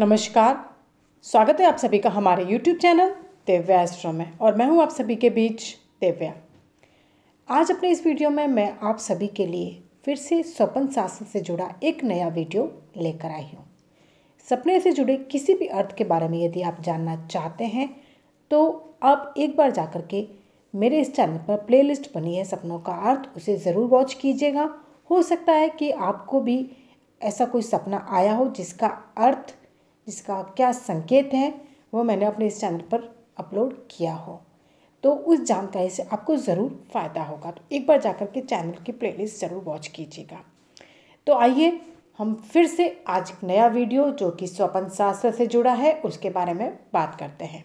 नमस्कार स्वागत है आप सभी का हमारे YouTube चैनल दिव्या एस्ट्रो में और मैं हूं आप सभी के बीच दिव्या आज अपने इस वीडियो में मैं आप सभी के लिए फिर से स्वपन शासन से जुड़ा एक नया वीडियो लेकर आई हूं सपने से जुड़े किसी भी अर्थ के बारे में यदि आप जानना चाहते हैं तो आप एक बार जा कर के मेरे इस चैनल पर प्ले बनी है सपनों का अर्थ उसे ज़रूर वॉच कीजिएगा हो सकता है कि आपको भी ऐसा कोई सपना आया हो जिसका अर्थ जिसका क्या संकेत है वो मैंने अपने इस चैनल पर अपलोड किया हो तो उस जानकारी से आपको ज़रूर फ़ायदा होगा तो एक बार जाकर के चैनल की प्लेलिस्ट ज़रूर वॉच कीजिएगा तो आइए हम फिर से आज एक नया वीडियो जो कि स्वपन शास्त्र से जुड़ा है उसके बारे में बात करते हैं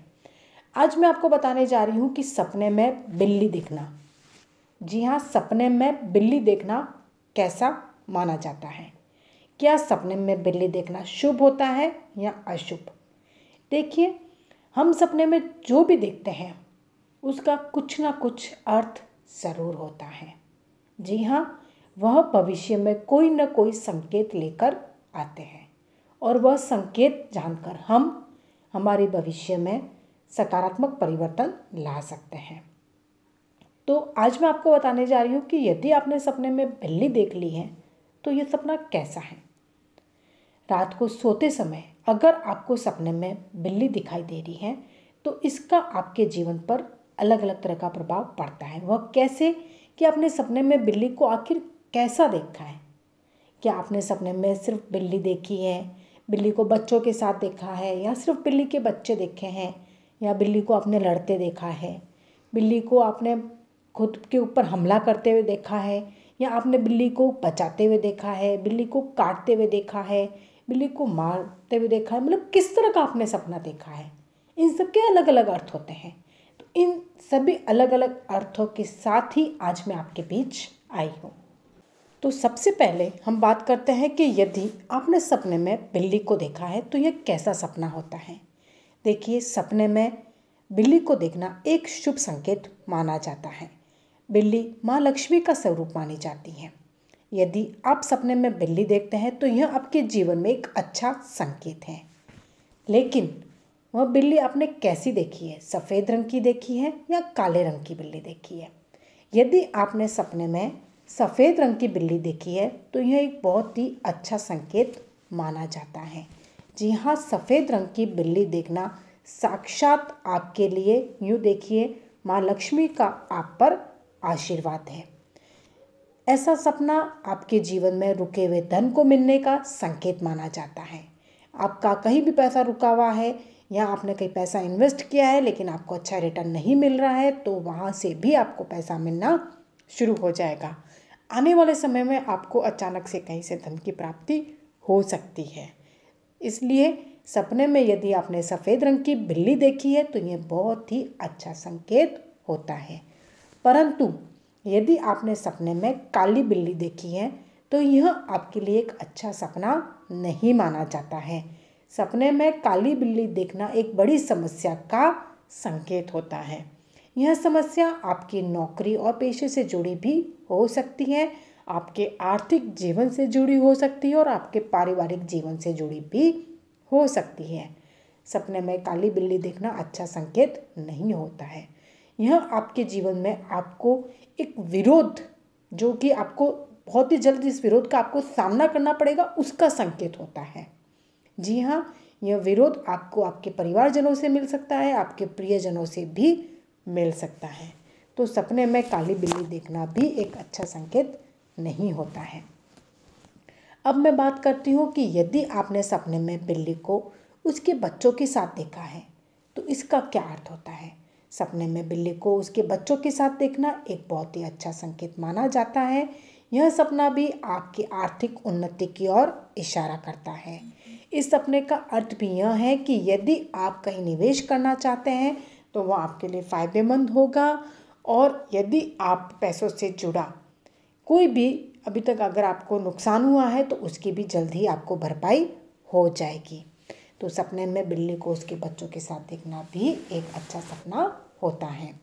आज मैं आपको बताने जा रही हूँ कि सपने में बिल्ली देखना जी हाँ सपने में बिल्ली देखना कैसा माना जाता है क्या सपने में बिल्ली देखना शुभ होता है या अशुभ देखिए हम सपने में जो भी देखते हैं उसका कुछ ना कुछ अर्थ ज़रूर होता है जी हाँ वह भविष्य में कोई ना कोई संकेत लेकर आते हैं और वह संकेत जानकर हम हमारे भविष्य में सकारात्मक परिवर्तन ला सकते हैं तो आज मैं आपको बताने जा रही हूँ कि यदि आपने सपने में बिल्ली देख ली है तो ये सपना कैसा है रात को सोते समय अगर आपको सपने में बिल्ली दिखाई दे रही है तो इसका आपके जीवन पर अलग अलग तरह का प्रभाव पड़ता है वह कैसे कि आपने सपने में बिल्ली को आखिर कैसा देखा है क्या आपने सपने में सिर्फ बिल्ली देखी है बिल्ली को बच्चों के साथ देखा है या सिर्फ बिल्ली के बच्चे देखे हैं या बिल्ली को आपने लड़ते देखा है बिल्ली को आपने खुद के ऊपर हमला करते हुए देखा है या आपने बिल्ली को बचाते हुए देखा है बिल्ली को काटते हुए देखा है बिल्ली को मारते हुए देखा है मतलब किस तरह का आपने सपना देखा है इन सब के अलग अलग अर्थ होते हैं तो इन सभी अलग अलग अर्थों के साथ ही आज मैं आपके बीच आई हूँ तो सबसे पहले हम बात करते हैं कि यदि आपने सपने में बिल्ली को देखा है तो यह कैसा सपना होता है देखिए सपने में बिल्ली को देखना एक शुभ संकेत माना जाता है बिल्ली माँ लक्ष्मी का स्वरूप मानी जाती है यदि आप सपने में बिल्ली देखते हैं तो यह आपके जीवन में एक अच्छा संकेत है लेकिन वह बिल्ली आपने कैसी देखी है सफ़ेद रंग की देखी है या काले रंग की बिल्ली देखी है यदि आपने सपने में सफ़ेद रंग की बिल्ली देखी है तो यह एक बहुत ही अच्छा संकेत माना जाता है जी हाँ सफ़ेद रंग की बिल्ली देखना साक्षात आपके लिए यूँ देखिए माँ लक्ष्मी का आप पर आशीर्वाद है ऐसा सपना आपके जीवन में रुके हुए धन को मिलने का संकेत माना जाता है आपका कहीं भी पैसा रुका हुआ है या आपने कहीं पैसा इन्वेस्ट किया है लेकिन आपको अच्छा रिटर्न नहीं मिल रहा है तो वहाँ से भी आपको पैसा मिलना शुरू हो जाएगा आने वाले समय में आपको अचानक से कहीं से धन की प्राप्ति हो सकती है इसलिए सपने में यदि आपने सफ़ेद रंग की बिल्ली देखी है तो ये बहुत ही अच्छा संकेत होता है परंतु यदि आपने सपने में काली बिल्ली देखी है तो यह आपके लिए एक अच्छा सपना नहीं माना जाता है सपने में काली बिल्ली देखना एक बड़ी समस्या का संकेत होता है यह समस्या आपकी नौकरी और पेशे से जुड़ी भी हो सकती है आपके आर्थिक जीवन से जुड़ी हो सकती है और आपके पारिवारिक जीवन से जुड़ी भी हो सकती है सपने में काली बिल्ली देखना अच्छा संकेत नहीं होता है यह आपके जीवन में आपको एक विरोध जो कि आपको बहुत ही जल्द इस विरोध का आपको सामना करना पड़ेगा उसका संकेत होता है जी हाँ यह विरोध आपको आपके परिवारजनों से मिल सकता है आपके प्रियजनों से भी मिल सकता है तो सपने में काली बिल्ली देखना भी एक अच्छा संकेत नहीं होता है अब मैं बात करती हूँ कि यदि आपने सपने में बिल्ली को उसके बच्चों के साथ देखा है तो इसका क्या अर्थ होता है सपने में बिल्ली को उसके बच्चों के साथ देखना एक बहुत ही अच्छा संकेत माना जाता है यह सपना भी आपकी आर्थिक उन्नति की ओर इशारा करता है इस सपने का अर्थ भी यह है कि यदि आप कहीं निवेश करना चाहते हैं तो वह आपके लिए फ़ायदेमंद होगा और यदि आप पैसों से जुड़ा कोई भी अभी तक अगर आपको नुकसान हुआ है तो उसकी भी जल्द ही आपको भरपाई हो जाएगी तो सपने में बिल्ली को उसके बच्चों के साथ देखना भी एक अच्छा सपना होता है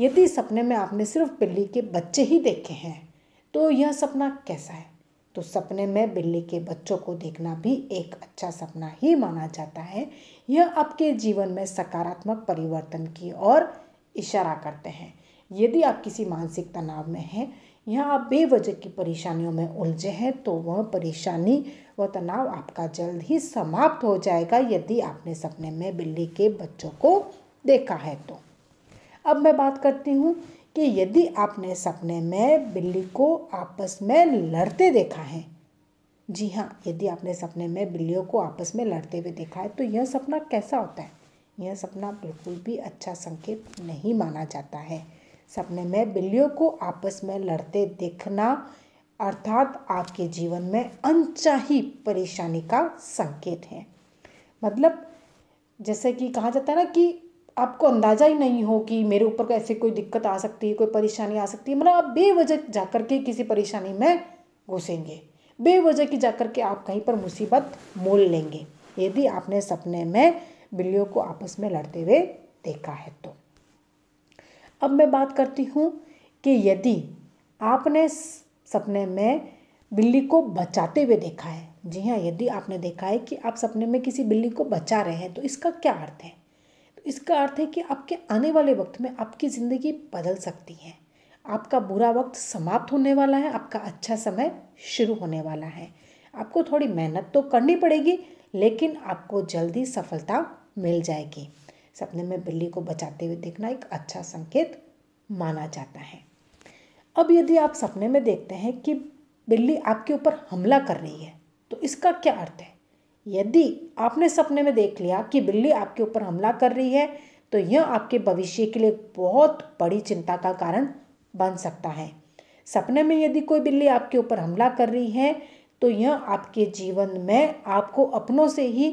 यदि सपने में आपने सिर्फ बिल्ली के बच्चे ही देखे हैं तो यह सपना कैसा है तो सपने में बिल्ली के बच्चों को देखना भी एक अच्छा सपना ही माना जाता है यह आपके जीवन में सकारात्मक परिवर्तन की ओर इशारा करते हैं यदि आप किसी मानसिक तनाव में हैं या आप बेवजह की परेशानियों में उलझे हैं तो वह परेशानी व तनाव आपका जल्द ही समाप्त हो जाएगा यदि आपने सपने में बिल्ली के बच्चों को देखा है तो अब मैं बात करती हूँ कि यदि आपने सपने में बिल्ली को आपस में लड़ते देखा है जी हाँ यदि आपने सपने में बिल्लियों को आपस में लड़ते हुए देखा है तो यह सपना कैसा होता है यह सपना बिल्कुल भी अच्छा संकेत नहीं माना जाता है सपने में बिल्लियों को आपस में लड़ते देखना अर्थात आपके जीवन में अनचाही परेशानी का संकेत है मतलब जैसे कि कहा जाता है ना कि आपको अंदाज़ा ही नहीं हो कि मेरे ऊपर ऐसे कोई दिक्कत आ सकती है कोई परेशानी आ सकती है मतलब आप बेवजह जा कर के किसी परेशानी में घुसेंगे बेवजह की जा कर के आप कहीं पर मुसीबत मोल लेंगे यदि आपने सपने में बिल्लियों को आपस में लड़ते हुए देखा है तो अब मैं बात करती हूँ कि यदि आपने सपने में बिल्ली को बचाते हुए देखा है जी हाँ यदि आपने देखा है कि आप सपने में किसी बिल्ली को बचा रहे हैं तो इसका क्या अर्थ है तो इसका अर्थ है कि आपके आने वाले वक्त में आपकी ज़िंदगी बदल सकती है आपका बुरा वक्त समाप्त होने वाला है आपका अच्छा समय शुरू होने वाला है आपको थोड़ी मेहनत तो करनी पड़ेगी लेकिन आपको जल्दी सफलता मिल जाएगी सपने में बिल्ली को बचाते हुए देखना एक अच्छा संकेत माना जाता है अब यदि आप सपने में देखते हैं कि बिल्ली आपके ऊपर हमला कर रही है तो इसका क्या अर्थ है यदि आपने सपने में देख लिया कि बिल्ली आपके ऊपर हमला कर रही है तो यह आपके भविष्य के लिए बहुत बड़ी चिंता का कारण बन सकता है सपने में यदि कोई बिल्ली आपके ऊपर हमला कर रही है तो यह आपके जीवन में आपको अपनों से ही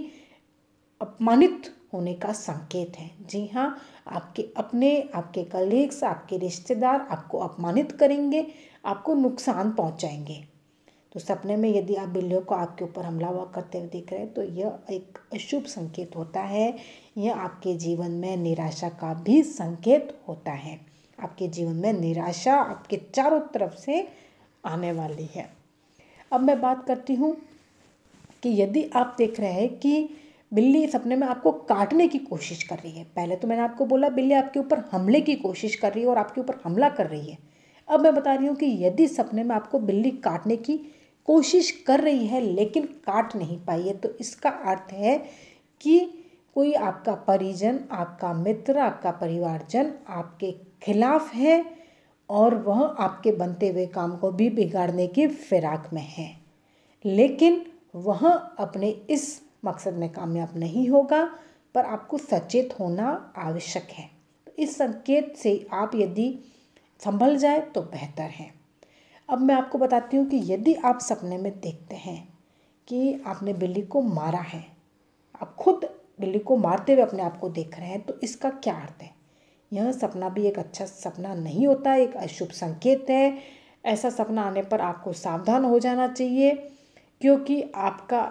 अपमानित होने का संकेत है जी हाँ आपके अपने आपके कलीग्स आपके रिश्तेदार आपको अपमानित करेंगे आपको नुकसान पहुंचाएंगे तो सपने में यदि आप बिल्लियों को आपके ऊपर हमला हुआ करते हुए देख रहे हैं तो यह एक अशुभ संकेत होता है यह आपके जीवन में निराशा का भी संकेत होता है आपके जीवन में निराशा आपके चारों तरफ से आने वाली है अब मैं बात करती हूँ कि यदि आप देख रहे हैं कि बिल्ली सपने में आपको काटने की कोशिश कर रही है पहले तो मैंने आपको बोला बिल्ली आपके ऊपर हमले की कोशिश कर रही है और आपके ऊपर हमला कर रही है अब मैं बता रही हूँ कि यदि सपने में आपको बिल्ली काटने की कोशिश कर रही है लेकिन काट नहीं पाई है तो इसका अर्थ है कि कोई आपका परिजन आपका मित्र आपका परिवारजन आपके खिलाफ है और वह आपके बनते हुए काम को भी बिगाड़ने की फिराक में है लेकिन वह अपने इस मकसद में कामयाब नहीं होगा पर आपको सचेत होना आवश्यक है तो इस संकेत से आप यदि संभल जाए तो बेहतर है अब मैं आपको बताती हूँ कि यदि आप सपने में देखते हैं कि आपने बिल्ली को मारा है आप खुद बिल्ली को मारते हुए अपने आप को देख रहे हैं तो इसका क्या अर्थ है यह सपना भी एक अच्छा सपना नहीं होता एक अशुभ संकेत है ऐसा सपना आने पर आपको सावधान हो जाना चाहिए क्योंकि आपका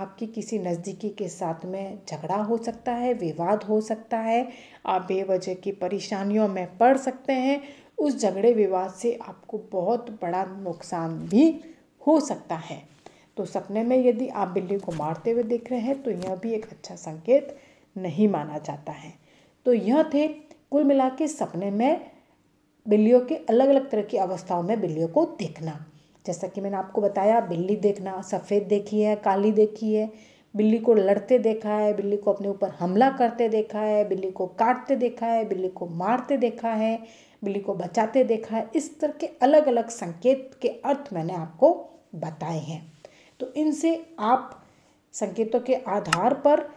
आपके किसी नज़दीकी के साथ में झगड़ा हो सकता है विवाद हो सकता है आप बेवजह की परेशानियों में पड़ सकते हैं उस झगड़े विवाद से आपको बहुत बड़ा नुकसान भी हो सकता है तो सपने में यदि आप बिल्ली को मारते हुए देख रहे हैं तो यह भी एक अच्छा संकेत नहीं माना जाता है तो यह थे कुल मिला के सपने में बिल्लियों के अलग अलग तरह की अवस्थाओं में बिल्लियों को देखना जैसा कि मैंने आपको बताया बिल्ली देखना सफ़ेद देखी है काली देखी है बिल्ली को लड़ते देखा है बिल्ली को अपने ऊपर हमला करते देखा है बिल्ली को काटते देखा है बिल्ली को मारते देखा है बिल्ली को बचाते देखा है इस तरह के अलग अलग संकेत के अर्थ मैंने आपको बताए हैं तो इनसे आप संकेतों के आधार पर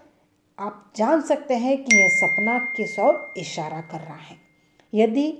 आप जान सकते हैं कि यह सपना किस ओर इशारा कर रहा है यदि